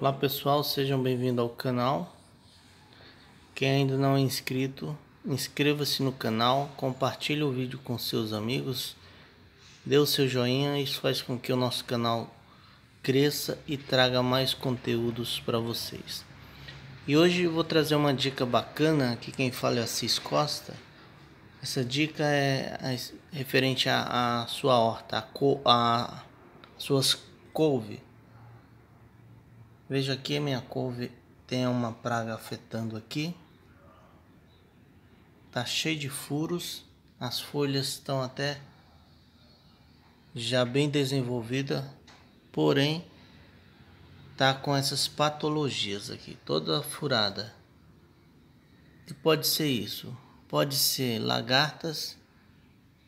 Olá pessoal, sejam bem-vindos ao canal. Quem ainda não é inscrito, inscreva-se no canal, compartilhe o vídeo com seus amigos, dê o seu joinha, isso faz com que o nosso canal cresça e traga mais conteúdos para vocês. E hoje vou trazer uma dica bacana, que quem fala é Assis Costa. Essa dica é, é referente à sua horta, a, co, a suas couve Veja aqui, minha couve tem uma praga afetando aqui. Tá cheio de furos. As folhas estão até já bem desenvolvida, porém tá com essas patologias aqui, toda furada. E pode ser isso, pode ser lagartas,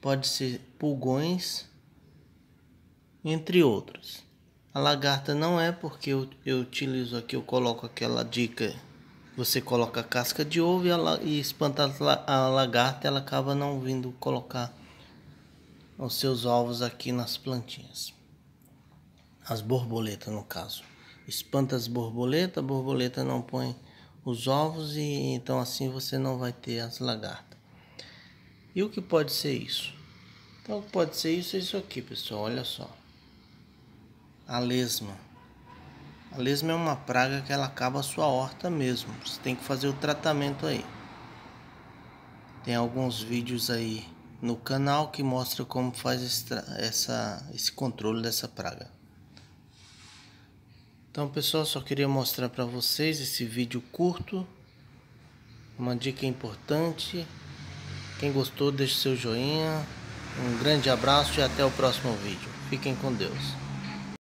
pode ser pulgões, entre outros. A lagarta não é porque eu, eu utilizo aqui, eu coloco aquela dica. Você coloca a casca de ovo e, a, e espanta a lagarta, ela acaba não vindo colocar os seus ovos aqui nas plantinhas. As borboletas, no caso. Espanta as borboletas, a borboleta não põe os ovos e então assim você não vai ter as lagartas. E o que pode ser isso? Então pode ser isso, é isso aqui, pessoal, olha só a lesma. A lesma é uma praga que ela acaba a sua horta mesmo. Você tem que fazer o tratamento aí. Tem alguns vídeos aí no canal que mostra como faz esse, essa, esse controle dessa praga. Então pessoal, só queria mostrar para vocês esse vídeo curto. Uma dica importante. Quem gostou, deixe seu joinha. Um grande abraço e até o próximo vídeo. Fiquem com Deus.